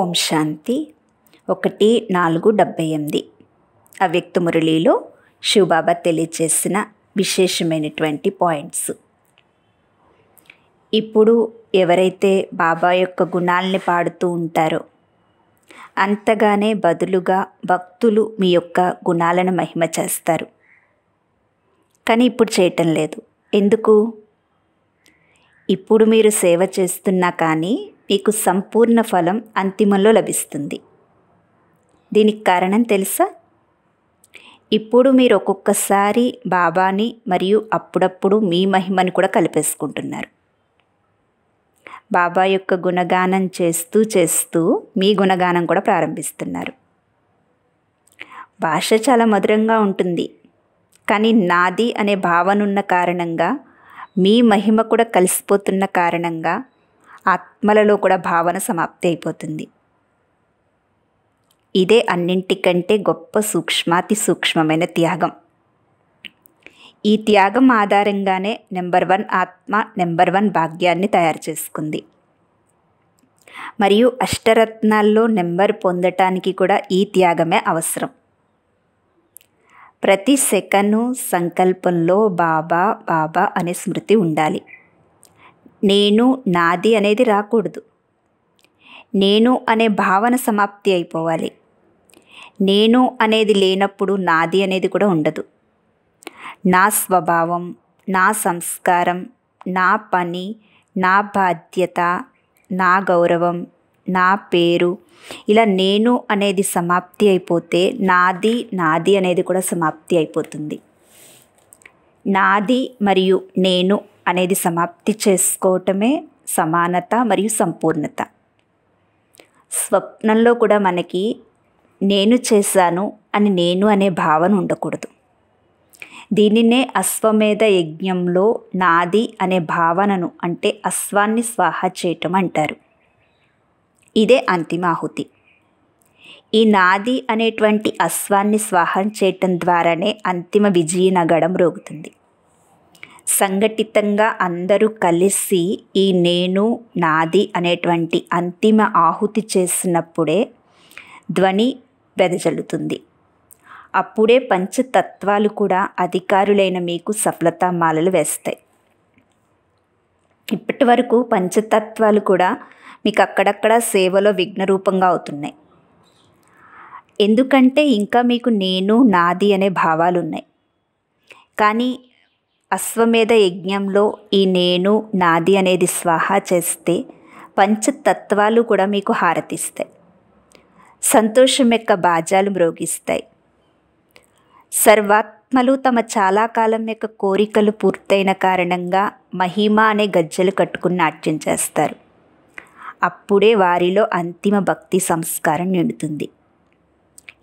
ఓం శాంతి ఒకటి నాలుగు డెబ్బై ఎనిమిది అవ్యక్త మురళిలో శివబాబా తెలియచేసిన విశేషమైనటువంటి పాయింట్స్ ఇప్పుడు ఎవరైతే బాబా యొక్క గుణాలని పాడుతూ ఉంటారో అంతగానే బదులుగా భక్తులు మీ యొక్క గుణాలను మహిమ చేస్తారు కానీ ఇప్పుడు చేయటం లేదు ఎందుకు ఇప్పుడు మీరు సేవ చేస్తున్నా కానీ మీకు సంపూర్ణ ఫలం అంతిమంలో లభిస్తుంది దీనికి కారణం తెలుసా ఇప్పుడు మీరు ఒక్కొక్కసారి బాబాని మరియు అప్పుడప్పుడు మీ మహిమని కూడా కలిపేసుకుంటున్నారు బాబా యొక్క గుణగానం చేస్తూ చేస్తూ మీ గుణగానం కూడా ప్రారంభిస్తున్నారు భాష చాలా మధురంగా ఉంటుంది కానీ నాది అనే భావనున్న కారణంగా మీ మహిమ కూడా కలిసిపోతున్న కారణంగా ఆత్మలలో కూడా భావన సమాప్తి అయిపోతుంది ఇదే అన్నింటికంటే గొప్ప సూక్ష్మాతి సూక్ష్మమైన త్యాగం ఈ త్యాగం ఆధారంగానే నెంబర్ వన్ ఆత్మ నెంబర్ వన్ భాగ్యాన్ని తయారు చేసుకుంది మరియు అష్టరత్నాల్లో నెంబర్ పొందటానికి కూడా ఈ త్యాగమే అవసరం ప్రతి సెకను సంకల్పంలో బాబా బాబా అనే స్మృతి ఉండాలి నేను నాది అనేది రాకూడదు నేను అనే భావన సమాప్తి అయిపోవాలి నేను అనేది లేనప్పుడు నాది అనేది కూడా ఉండదు నా స్వభావం నా సంస్కారం నా పని నా బాధ్యత నా గౌరవం నా పేరు ఇలా నేను అనేది సమాప్తి అయిపోతే నాది నాది అనేది కూడా సమాప్తి అయిపోతుంది నాది మరియు నేను అనేది సమాప్తి చేసుకోవటమే సమానత మరియు సంపూర్ణత స్వప్నంలో కూడా మనకి నేను చేశాను అని నేను అనే భావన ఉండకూడదు దీనినే అశ్వమేధ యజ్ఞంలో నాది అనే భావనను అంటే అశ్వాన్ని స్వాహ చేయటం అంటారు ఇదే అంతిమాహుతి ఈ నాది అనేటువంటి అశ్వాన్ని స్వాహం చేయటం ద్వారానే అంతిమ విజయనగడం రోగుతుంది సంఘటితంగా అందరూ కలిసి ఈ నేను నాది అనేటువంటి అంతిమ ఆహుతి చేసినప్పుడే ధ్వని వెదజల్లుతుంది అప్పుడే పంచతత్వాలు కూడా అధికారులైన మీకు సఫలతామాలలు వేస్తాయి ఇప్పటి వరకు పంచతత్వాలు కూడా మీకు అక్కడక్కడ సేవలో విఘ్నరూపంగా అవుతున్నాయి ఎందుకంటే ఇంకా మీకు నేను నాది అనే భావాలు ఉన్నాయి కానీ అశ్వమేధ యజ్ఞంలో ఈ నేను నాది అనేది స్వాహా చేస్తే పంచతత్వాలు కూడా మీకు హారతిస్తాయి సంతోషం యొక్క బాజాలు మ్రోగిస్తాయి సర్వాత్మలు తమ చాలా కాలం యొక్క కోరికలు పూర్తయిన కారణంగా మహిమ అనే గజ్జలు కట్టుకుని నాట్యం చేస్తారు అప్పుడే వారిలో అంతిమ భక్తి సంస్కారం నిండుతుంది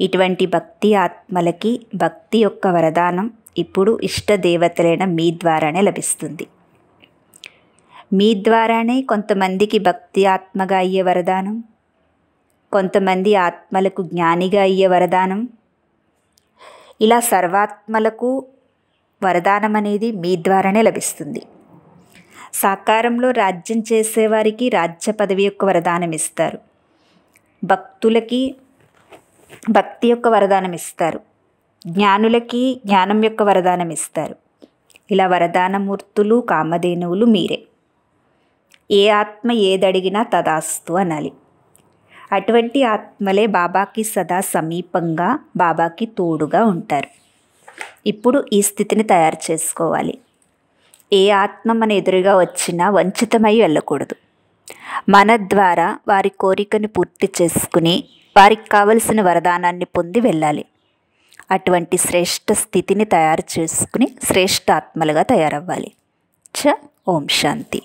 ఇటువంటి భక్తి ఆత్మలకి భక్తి యొక్క వరదానం ఇప్పుడు ఇష్ట దేవతలైన మీ ద్వారానే లభిస్తుంది మీ ద్వారానే కొంతమందికి భక్తి ఆత్మగా అయ్యే వరదానం కొంతమంది ఆత్మలకు జ్ఞానిగా అయ్యే వరదానం ఇలా సర్వాత్మలకు వరదానం అనేది మీ ద్వారానే లభిస్తుంది సాకారంలో రాజ్యం చేసేవారికి రాజ్య పదవి యొక్క వరదానం ఇస్తారు భక్తులకి భక్తి యొక్క వరదానం ఇస్తారు జ్ఞానులకి జ్ఞానం యొక్క వరదానం ఇస్తారు ఇలా వరదానమూర్తులు కామధేనువులు మీరే ఏ ఆత్మ ఏదడిగినా తదాస్తు అనాలి అటువంటి ఆత్మలే బాబాకి సదా సమీపంగా బాబాకి తోడుగా ఉంటారు ఇప్పుడు ఈ స్థితిని తయారు చేసుకోవాలి ఏ ఆత్మ మన ఎదురుగా వచ్చినా వంచితమై వెళ్ళకూడదు మన ద్వారా వారి కోరికను పూర్తి చేసుకుని వారికి కావలసిన వరదానాన్ని పొంది వెళ్ళాలి అటువంటి శ్రేష్ఠ స్థితిని తయారు చేసుకుని శ్రేష్ఠ ఆత్మలుగా తయారవ్వాలి చ ఓం శాంతి